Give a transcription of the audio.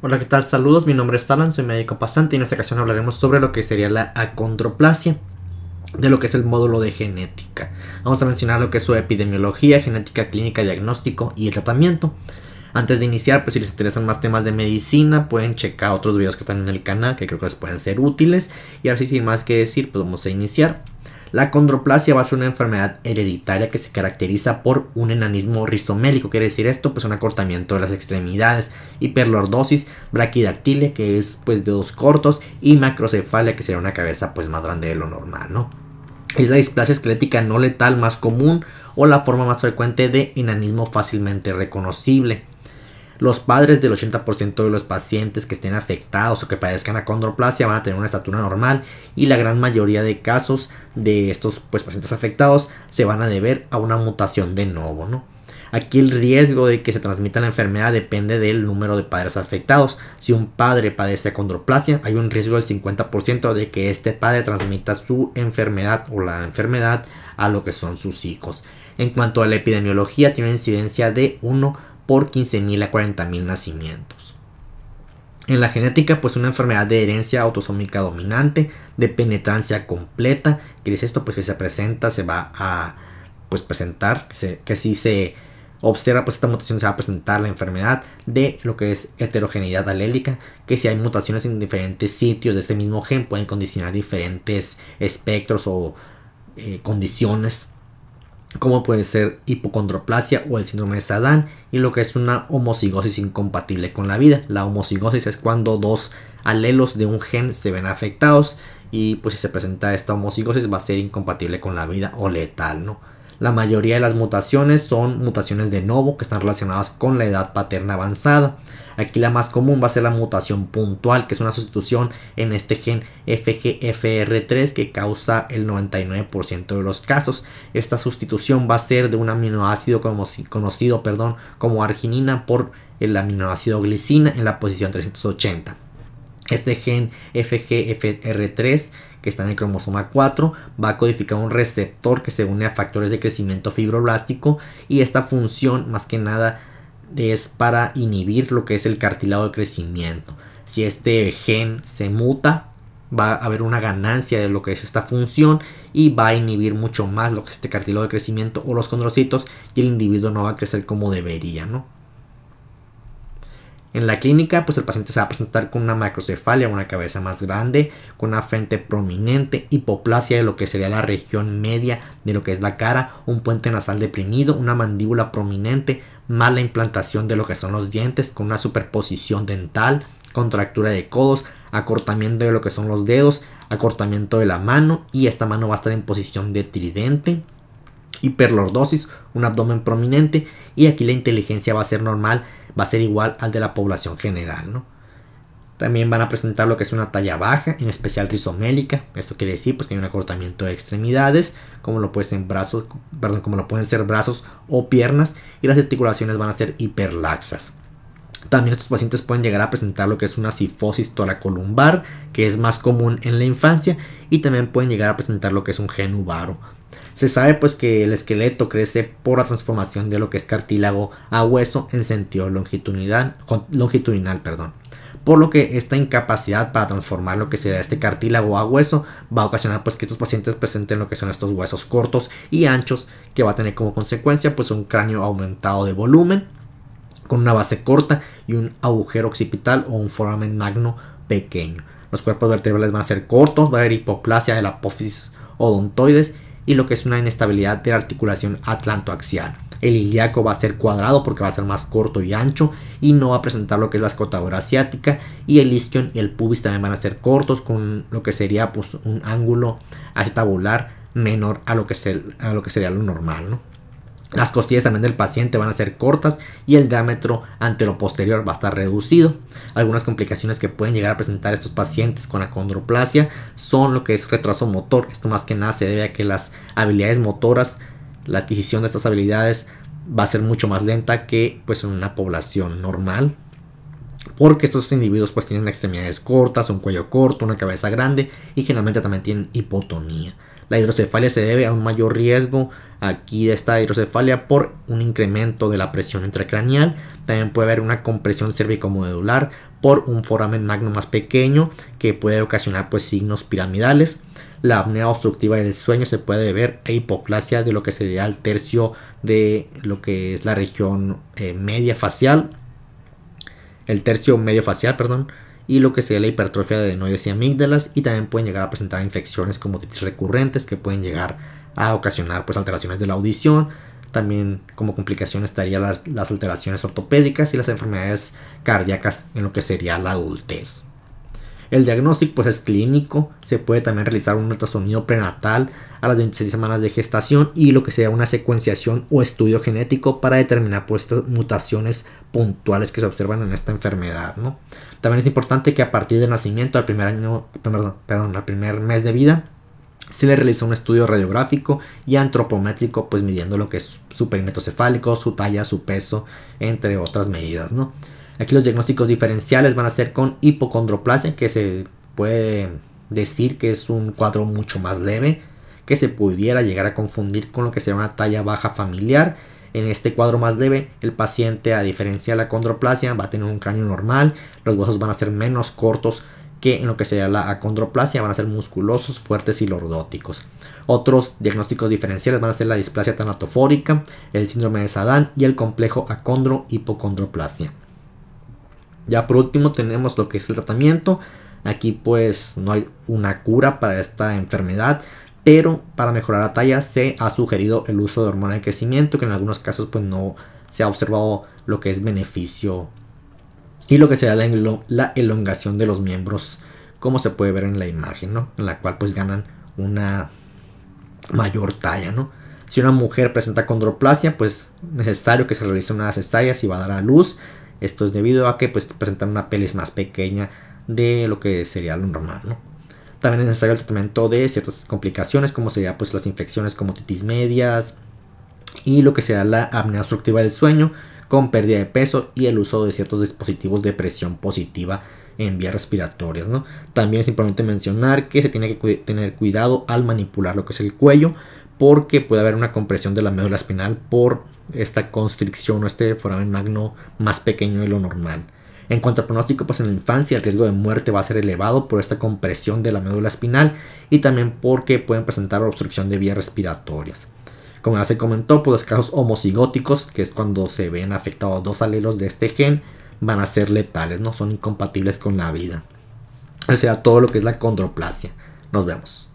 Hola, ¿qué tal? Saludos, mi nombre es Alan, soy médico pasante y en esta ocasión hablaremos sobre lo que sería la acondroplasia de lo que es el módulo de genética. Vamos a mencionar lo que es su epidemiología, genética clínica, diagnóstico y tratamiento. Antes de iniciar, pues si les interesan más temas de medicina, pueden checar otros videos que están en el canal que creo que les pueden ser útiles. Y ahora sí, sin más que decir, pues vamos a iniciar. La condroplasia va a ser una enfermedad hereditaria que se caracteriza por un enanismo rizomélico, quiere decir esto, pues un acortamiento de las extremidades, hiperlordosis, braquidactilia, que es pues dedos cortos, y macrocefalia, que sería una cabeza pues más grande de lo normal, ¿no? Es la displasia esquelética no letal más común o la forma más frecuente de enanismo fácilmente reconocible. Los padres del 80% de los pacientes que estén afectados o que padezcan acondroplasia van a tener una estatura normal y la gran mayoría de casos de estos pues, pacientes afectados se van a deber a una mutación de novo, ¿no? Aquí el riesgo de que se transmita la enfermedad depende del número de padres afectados. Si un padre padece acondroplasia, hay un riesgo del 50% de que este padre transmita su enfermedad o la enfermedad a lo que son sus hijos. En cuanto a la epidemiología, tiene una incidencia de 1 por 15.000 a 40.000 nacimientos. En la genética, pues una enfermedad de herencia autosómica dominante, de penetrancia completa, que es esto, pues que se presenta, se va a pues, presentar, que, si se observa pues esta mutación se va a presentar la enfermedad de lo que es heterogeneidad alélica, que si hay mutaciones en diferentes sitios de este mismo gen pueden condicionar diferentes espectros o eh, condiciones como puede ser hipocondroplasia o el síndrome de Sadán y lo que es una homocigosis incompatible con la vida. La homocigosis es cuando dos alelos de un gen se ven afectados y pues si se presenta esta homocigosis va a ser incompatible con la vida o letal, ¿no? La mayoría de las mutaciones son mutaciones de novo que están relacionadas con la edad paterna avanzada. Aquí la más común va a ser la mutación puntual, que es una sustitución en este gen FGFR3 que causa el 99% de los casos. Esta sustitución va a ser de un aminoácido como, conocido perdón, como arginina por el aminoácido glicina en la posición 380. Este gen FGFR3 que está en el cromosoma 4 va a codificar un receptor que se une a factores de crecimiento fibroblástico y esta función más que nada es para inhibir lo que es el cartilado de crecimiento. Si este gen se muta, va a haber una ganancia de lo que es esta función y va a inhibir mucho más lo que es este cartílago de crecimiento o los condrocitos y el individuo no va a crecer como debería, ¿no? En la clínica, pues el paciente se va a presentar con una macrocefalia, una cabeza más grande, con una frente prominente, hipoplasia de lo que sería la región media de lo que es la cara, un puente nasal deprimido, una mandíbula prominente, mala implantación de lo que son los dientes, con una superposición dental, contractura de codos, acortamiento de lo que son los dedos, acortamiento de la mano y esta mano va a estar en posición de tridente, hiperlordosis, un abdomen prominente y aquí la inteligencia va a ser normal va a ser igual al de la población general, También van a presentar lo que es una talla baja, en especial rizomélica. Esto quiere decir pues, que hay un acortamiento de extremidades, como lo, pueden ser brazos, perdón, como lo pueden ser brazos o piernas, y las articulaciones van a ser hiperlaxas. También estos pacientes pueden llegar a presentar lo que es una sifosis toracolumbar, que es más común en la infancia, y también pueden llegar a presentar lo que es un genu Se sabe pues que el esqueleto crece por la transformación de lo que es cartílago a hueso en sentido longitudinal, longitudinal perdón. por lo que esta incapacidad para transformar lo que será este cartílago a hueso va a ocasionar pues que estos pacientes presenten lo que son estos huesos cortos y anchos que va a tener como consecuencia pues un cráneo aumentado de volumen con una base corta y un agujero occipital o un foramen magno pequeño. Los cuerpos vertebrales van a ser cortos, va a haber hipoplasia de la apófisis odontoides y lo que es una inestabilidad de la articulación atlantoaxial. El ilíaco va a ser cuadrado porque va a ser más corto y ancho y no va a presentar lo que es la escotadora asiática y el isquion y el pubis también van a ser cortos con lo que sería pues, un ángulo acetabular menor a lo que, a lo que sería lo normal. ¿no? Las costillas también del paciente van a ser cortas y el diámetro anteroposterior va a estar reducido. Algunas complicaciones que pueden llegar a presentar estos pacientes con acondroplasia son lo que es retraso motor. Esto más que nada se debe a que las habilidades motoras, la adquisición de estas habilidades va a ser mucho más lenta que pues en una población normal. Porque estos individuos pues tienen extremidades cortas, un cuello corto, una cabeza grande y generalmente también tienen hipotonía. La hidrocefalia se debe a un mayor riesgo aquí de esta hidrocefalia por un incremento de la presión intracraneal. También puede haber una compresión cervicomodular por un foramen magno más pequeño que puede ocasionar pues signos piramidales. La apnea obstructiva del sueño se puede ver a hipoplasia de lo que sería el tercio de lo que es la región eh, media facial. El tercio medio facial, perdón y lo que sería la hipertrofia de adenoides y amígdalas y también pueden llegar a presentar infecciones como titis recurrentes que pueden llegar a ocasionar pues alteraciones de la audición, también como complicación estarían las alteraciones ortopédicas y las enfermedades cardíacas en lo que sería la adultez. El diagnóstico pues es clínico, se puede también realizar un ultrasonido prenatal a las 26 semanas de gestación y lo que sea una secuenciación o estudio genético para determinar pues, estas mutaciones puntuales que se observan en esta enfermedad. ¿no? También es importante que a partir del nacimiento, al primer año, al primer mes de vida, se le realiza un estudio radiográfico y antropométrico, pues midiendo lo que es su perímetro cefálico, su talla, su peso, entre otras medidas, ¿no? Aquí los diagnósticos diferenciales van a ser con hipocondroplasia, que se puede decir que es un cuadro mucho más leve, que se pudiera llegar a confundir con lo que sería una talla baja familiar. En este cuadro más leve, el paciente, a diferencia de la condroplasia, va a tener un cráneo normal, los huesos van a ser menos cortos que en lo que sería la acondroplasia van a ser musculosos, fuertes y lordóticos. Otros diagnósticos diferenciales van a ser la displasia tanatofórica, el síndrome de Sadán y el complejo acondro-hipocondroplasia. Ya por último tenemos lo que es el tratamiento. Aquí pues no hay una cura para esta enfermedad, pero para mejorar la talla se ha sugerido el uso de hormona de crecimiento, que en algunos casos pues no se ha observado lo que es beneficio y lo que sería la, elongación de los miembros, como se puede ver en la imagen, ¿no? En la cual pues ganan una mayor talla, ¿no? Si una mujer presenta condroplasia, pues necesario que se realice una cesárea si va a dar a luz esto es debido a que pues, presentan una pelis más pequeña de lo que sería lo normal. ¿no? También es necesario el tratamiento de ciertas complicaciones, como sería pues, las infecciones como titis medias y lo que será la apnea obstructiva del sueño, con pérdida de peso y el uso de ciertos dispositivos de presión positiva en vías respiratorias. ¿no? También es importante mencionar que se tiene que tener cuidado al manipular lo que es el cuello, porque puede haber una compresión de la médula espinal por esta constricción o este foramen magno más pequeño de lo normal. En cuanto al pronóstico, pues en la infancia el riesgo de muerte va a ser elevado por esta compresión de la médula espinal y también porque pueden presentar obstrucción de vías respiratorias. Como ya se comentó, pues los casos homocigóticos, que es cuando se ven afectados dos alelos de este gen, van a ser letales, no son incompatibles con la vida. O sea, todo lo que es la condroplasia. Nos vemos.